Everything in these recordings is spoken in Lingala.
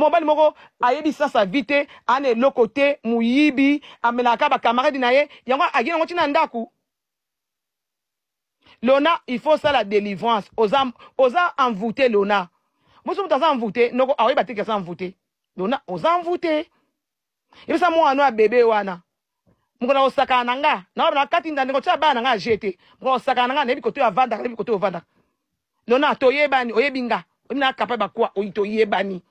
mobali moko ayebi sasa vi te ana eloko te moyibi amelaka bakamarade na ye yango akendi yango ntina ndako lona il faut sala délivrance oza, oza envoûté lona moso moto aza envoûté noko aoyeba te ke aza envoûté lona oza envoûté yebisa mwana ya bebe wana moko na kosakana na nga naoyeba na kati nda ndeko tia bana na nga aje te moko na kosakana na nga nayebi kote ovandaka nayebi kote ovandaka lona toyebani oyebi nga oyebi na kapable bakwa oyi toyebani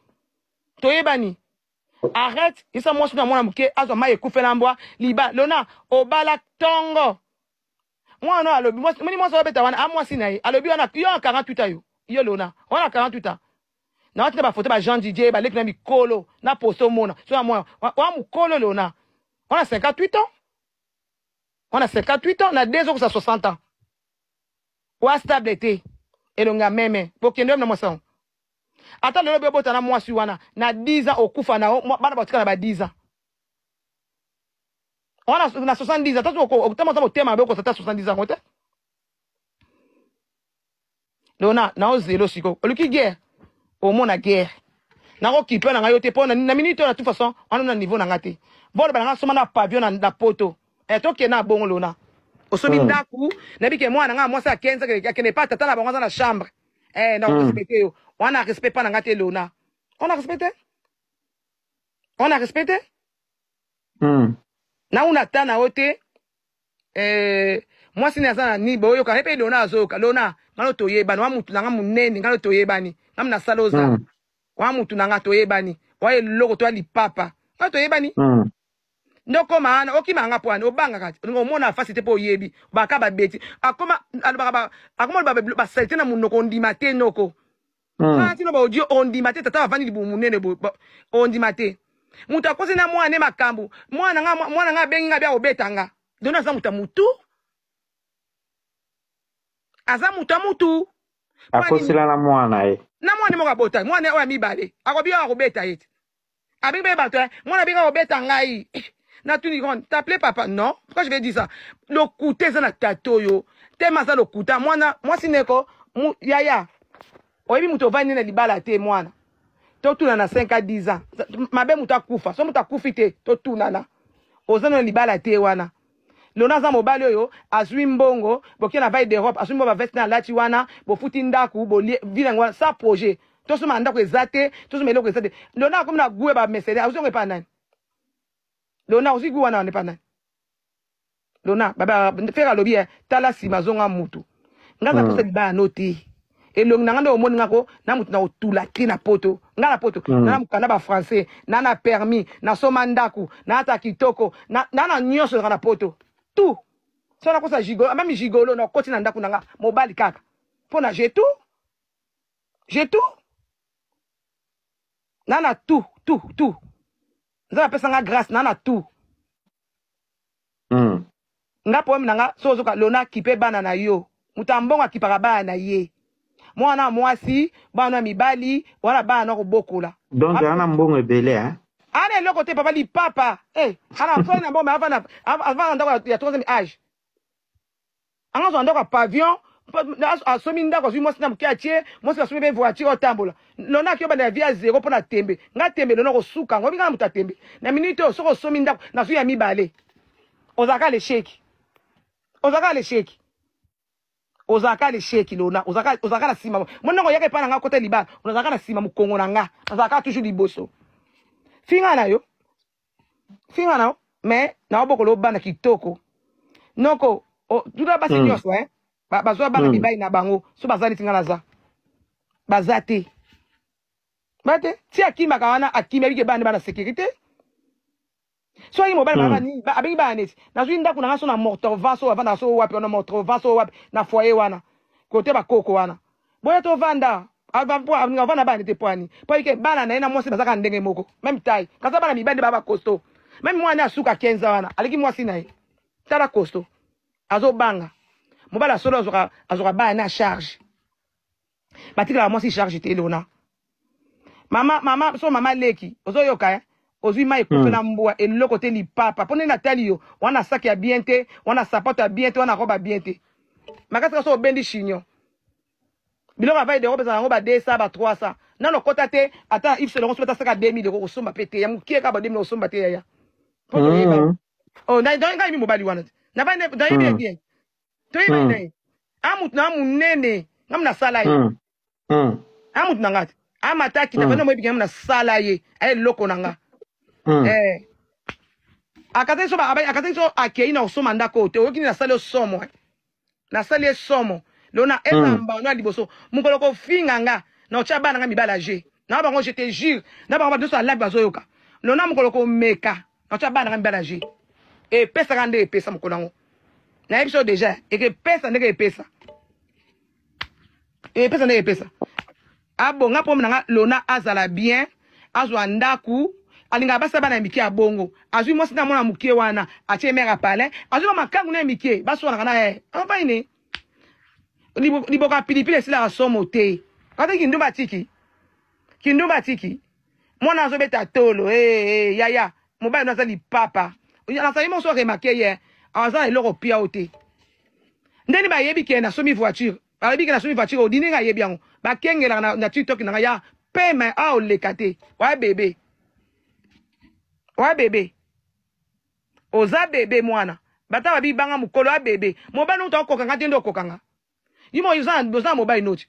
toyebani arrête isa à moi, mwana moi, azwa mai ekufela moi, liba lona obala Moi, mwana moi, alobi Moi, mwasi moi, wana moi na moi, alobi wana yo 48 yo yo lona 48 na moi, bafoto ba jean didier moi, mikolo na poste moi, so moi, moi, moi, mokolo lona a 58 ans bah, bah, a 58 ans na deux ça 60 ans wa stable elonga meme bokende dans na ata lelo bebota na mwasi wana na 10 ans okufa nao bana batikala ba 10 ans wana na 70 ans tatu okutama tama otema mabe okozata 70 ans te leo na na ozelo siko oluki guerre omona guerre nakokipe na ngai yo te mpo na minute oyo na tout façon wana na niveau na ngai te voloba na ngai soma na pavion na poto eh, tokee na bongo lona osombi hmm. ndako nayebike mwana na ngai mwasi akenzakene pa tata na bango aza na chambre eh hmm. hmm. na respecté yo wana respect mpa na nga te lona ona respecte ona respecte na una ta na yo te eh, mwasi ni aza na ni boyoka ye mpe lona azoyoka lona ngano toyebani wa mutu na nga monene ngano toyebani nga mi na sala oza hmm. wa mutu na nga toyebani wa eloko to ya lipapa ngano toyebani ndokóma wana okima yanga mpo wana obangaka te omona fasi te mpo oyebi baka babeti akoma alobaka akoma oloba basali te na monoko ondima te noko wana hmm. tino baodie ondima te tata bavandi libumu munene boye ondima te moto akosi na mwana ne makambo mwana nga abengi nga bia kobetanga dono aza moto ya motu aza moto ya motu akosila na mwana ye na mwana moko abota mwana oyo ya mibale akobi oyo akobeta ye te abengi mpe bato mwana abengi akobeta ngai natuni grande taple papa non pourquoi je vais dire ça lokuta eza na tate oyo tema aza lokuta mwana mwasi neko mu, yaya oyebi moto ovandi na libala te mwana totunana 5 a 10 ans mabe moto akufa so moto akufi te totunana oza na libala te wana lona aza mobali oyo azwi mbongo bokie na vai d'europe azwi mbongo baveste na alati wana bofuti ndako bovile yango wana sa projet tosoma na ndako eza te tosoma eloko eza te lona akomi na gue bamercedes azwi yango epa nani lona ozwi gu wana anepa naye lona babafere alobi ye eh, tala nsima zonga mutu nga na posa hmm. libaya no te elongi na nga nde omoni ngako na mutu na otula kri na poto nga hmm. na poto nana mokanda bafrançais na na permis nasoma ndako naata kitoko na na nyonso nanga na poto tu so nakosa gigolo meme gigolo na okoti na ndako na nga mobali kaka mpo na jetu jetu nana tu tu tu nzambe apesanga grâce na na tout mm. nga problème na nga so ozoka lona kipe banana yo mutambonga ki mbongo na ye mwana ya mwasi bana ya mibali wala bana na kobokola donc ana mbongo ebele eh? ana eloko te papa li papa eh ana soi na mbongo avanda ndako ya troisième age angazwa ndako pavion asomi ndako azwi mwasi na moke atie mwasi asomi mpe voiture otambola lona akei obanda ya vie ya zero mpo na tembe nga tembe lona kosuka yango obinga na moto atembe na minute oyo soki osomi ndako nazwi ya mibale ozalaka lesheki ozalaka lesheki ozalaka lesheki lona ozalaka na nsima monango oyaka epai na nga kota libala ozalaka na nsima mokongo na nga azalaka toujours liboso finga na yo finga na yo me na obokola obanda kitoko noko tuna basi hmm. nyonso e bazwa bana hmm. mibali na bango so baza neti nga naza baza te ba te ti akimaka wana akimi abiki bana bana sécurité so ayi mobali hmm. baa nini abengi bana neti nazwi ndako na nga so na mortova so avandaka so wapi wana mortova so wapi na foyer wana kote bakoko wana boya tovanda avanda bana te poani po ayike bana na ye na mwasi bazalaka ndenge moko meme tai kaza bana mibali baa bakosto meme mwana asuka kenza wana aleki mwasi na ye tala kosto azobanga mobala solo azoka azoka baya na charge batikelaka mwasi charge te elona mama mama so mama leki ozoyoka eh? ozwi mai ekufe na mbwa eloko te lipapa mpo ndenge natali yo wana saki ya bien te wana sapato ya bien te wana robe ya bien te makasi kaso obendi chignon biloko avai deko opesaka yango ba 200 ba 300 nano okɔta te ata if selongo soki atasaka 2000 eko kosomba pe te ya mokie kaka ba 2000 kosomba te yaya po toyeba o nayebi mobali wana te nayebi bien toyibainaye hmm. amutu na amunene nga munasala ye hmm. hmm. amutu na nga ti amata akita fana moyebiki nga munasala ye aye loko na nga akataki so akataki so akei na kosoma ndako te oyokini nasali yo somo nasali ye somo eh. lo na ezamba ono ya liboso mokolo kofinga nga na otya bana nga mibali age na bango je te jure na bango bato nyonso alabi bazoyoka lo na mokolo komeka na otya bana nga mibali age epesaka nde epesa mokolo yango nayebi biso deja ekepesa ndenge epesa epesa ndenge epesa abonga mpo nanga lona azala bien azwa ndaku alingaka basala bana ya mike abongo azwi mwasi na mwana moke wana atie mere apalin azwi bamakangu na ya mike baswanaka na ye apaine ah, liboko ya pilipili esilaka somo te kata kindumba atiki kindumba atiki mwana azobeta tolo eh, eh, yaya mobali no aza lipapa nazali moso remake ye aza eloko pia o te ndeni bayebi ke nasomi voiture bayebi ke nasomi voiture odini nga yebi yango bakengelaka na, na tiktok na nga ya pema aoleka te wa bebe wa bebe oza bebe mwana bata babi banga mokolo abebe mobali nuto akokanga te nde okokanga ye mo oza na mobali noti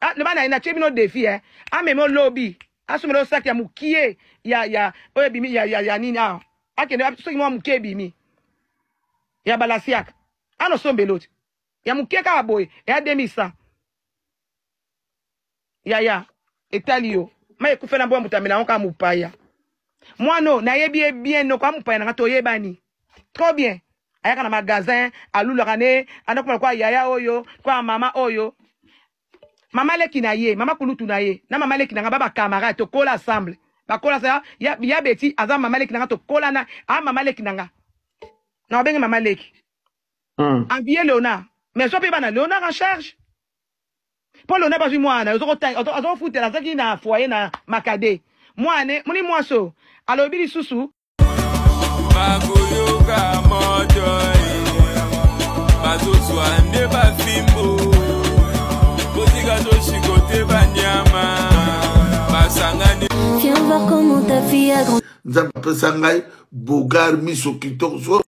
ah, loba na ye na tie bino defi e eh. amemi olobi asomela osaki ya mokie ya ya oyo ebimi ya ya ya nini awa ah. akende soki mwa mokie ebimi ya balasiaka anosombela oti ya moke kaka boye eya demisa yaya etali yo ma ye kufela mbo amutamela ngo kaka mopaya mwana o nayebi ye bien noko amopaya nanga toyebani trop bien ayaka na magasin alulaka ne anakomala kwa yaya oyo kwa mama oyo mama leki na ye mama kulutu na ye na mama leki nanga ba bacamarade tokola ensemble bakola sa ya, ya beti aza mama leki nanga tokola na a mama leki nanga na babenge mama leki mm. envie leonard mais so mpe bana leonard en charge mpo leonard bazwi mwana azokofutela azaki na foyer na makade mwane moni mwaso alobi lisusu bakoyoka moto bazozwa nde bafimbu botika tosiko te banyama basangani nzambe apesa ngai bogar miso kitoko